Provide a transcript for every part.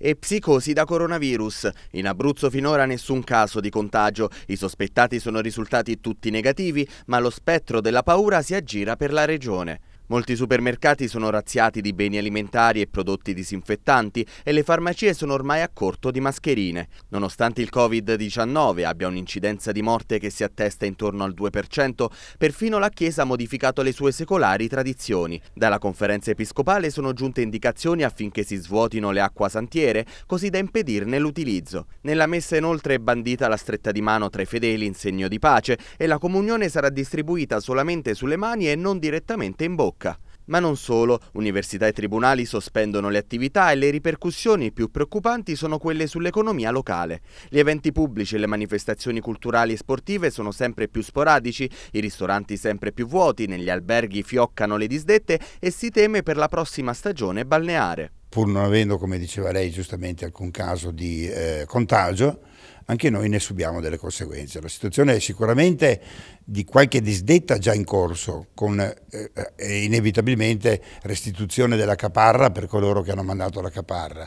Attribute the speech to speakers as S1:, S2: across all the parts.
S1: E psicosi da coronavirus. In Abruzzo finora nessun caso di contagio. I sospettati sono risultati tutti negativi, ma lo spettro della paura si aggira per la regione. Molti supermercati sono razziati di beni alimentari e prodotti disinfettanti e le farmacie sono ormai a corto di mascherine. Nonostante il Covid-19 abbia un'incidenza di morte che si attesta intorno al 2%, perfino la Chiesa ha modificato le sue secolari tradizioni. Dalla conferenza episcopale sono giunte indicazioni affinché si svuotino le acquasantiere, così da impedirne l'utilizzo. Nella messa inoltre è bandita la stretta di mano tra i fedeli in segno di pace e la comunione sarà distribuita solamente sulle mani e non direttamente in bocca. Lucca. Ma non solo, università e tribunali sospendono le attività e le ripercussioni più preoccupanti sono quelle sull'economia locale. Gli eventi pubblici e le manifestazioni culturali e sportive sono sempre più sporadici, i ristoranti sempre più vuoti, negli alberghi fioccano le disdette e si teme per la prossima stagione balneare.
S2: Pur non avendo, come diceva lei giustamente, alcun caso di eh, contagio, anche noi ne subiamo delle conseguenze. La situazione è sicuramente di qualche disdetta già in corso, con eh, eh inevitabilmente restituzione della caparra per coloro che hanno mandato la caparra.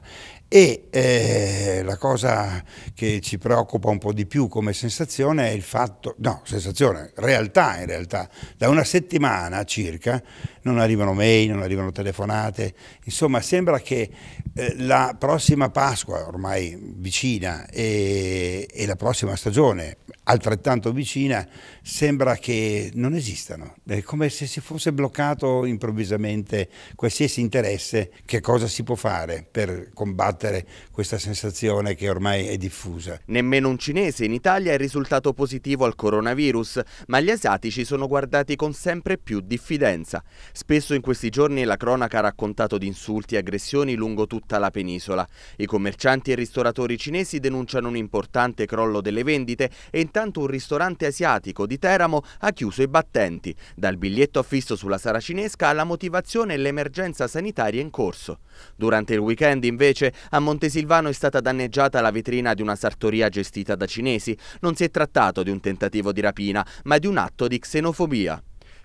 S2: E eh, la cosa che ci preoccupa un po' di più come sensazione è il fatto, no, sensazione, realtà in realtà, da una settimana circa non arrivano mail, non arrivano telefonate, insomma sembra che eh, la prossima Pasqua ormai vicina e e, la prossima stagione altrettanto vicina, sembra che non esistano. È come se si fosse bloccato improvvisamente qualsiasi interesse, che cosa si può fare per combattere questa sensazione che ormai è diffusa.
S1: Nemmeno un cinese in Italia è risultato positivo al coronavirus, ma gli asiatici sono guardati con sempre più diffidenza. Spesso in questi giorni la cronaca ha raccontato di insulti e aggressioni lungo tutta la penisola. I commercianti e ristoratori cinesi denunciano un importante crollo delle vendite e intanto intanto un ristorante asiatico di Teramo ha chiuso i battenti, dal biglietto affisso sulla saracinesca alla motivazione e l'emergenza sanitaria in corso. Durante il weekend invece a Montesilvano è stata danneggiata la vetrina di una sartoria gestita da cinesi. Non si è trattato di un tentativo di rapina, ma di un atto di xenofobia.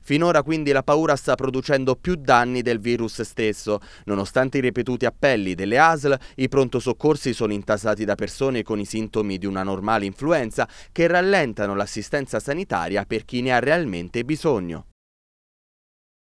S1: Finora quindi la paura sta producendo più danni del virus stesso. Nonostante i ripetuti appelli delle ASL, i pronto soccorsi sono intasati da persone con i sintomi di una normale influenza che rallentano l'assistenza sanitaria per chi ne ha realmente bisogno.